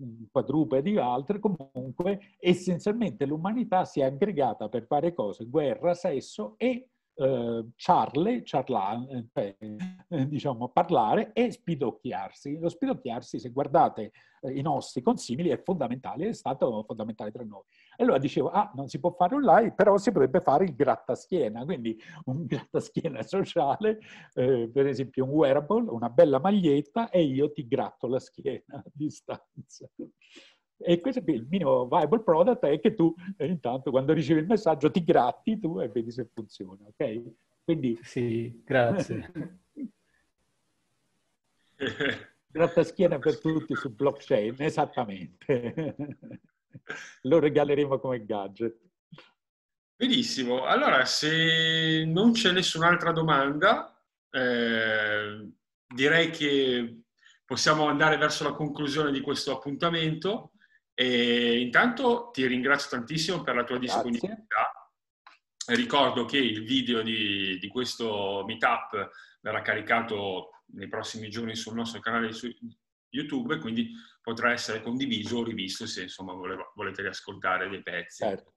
un quadrupedi di altre, comunque essenzialmente l'umanità si è aggregata per fare cose, guerra, sesso e eh, charle, charlare, eh, diciamo parlare e spidocchiarsi. Lo spidocchiarsi, se guardate eh, i nostri consigli, è fondamentale, è stato fondamentale tra noi. Allora dicevo, ah, non si può fare online, però si potrebbe fare il grattaschiena, quindi un grattaschiena sociale, eh, per esempio un wearable, una bella maglietta e io ti gratto la schiena a distanza. E questo è il minimo viable product è che tu eh, intanto quando ricevi il messaggio ti gratti tu e vedi se funziona, ok? Quindi... Sì, grazie. schiena per tutti su blockchain, esattamente. Lo regaleremo come gadget. Benissimo, allora se non c'è nessun'altra domanda, eh, direi che possiamo andare verso la conclusione di questo appuntamento. E intanto ti ringrazio tantissimo per la tua disponibilità. Ricordo che il video di, di questo meetup verrà caricato nei prossimi giorni sul nostro canale su YouTube, quindi potrà essere condiviso o rivisto se insomma volevo, volete riascoltare dei pezzi. Certo.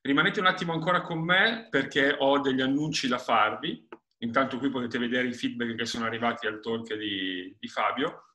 Rimanete un attimo ancora con me perché ho degli annunci da farvi. Intanto qui potete vedere i feedback che sono arrivati al talk di, di Fabio.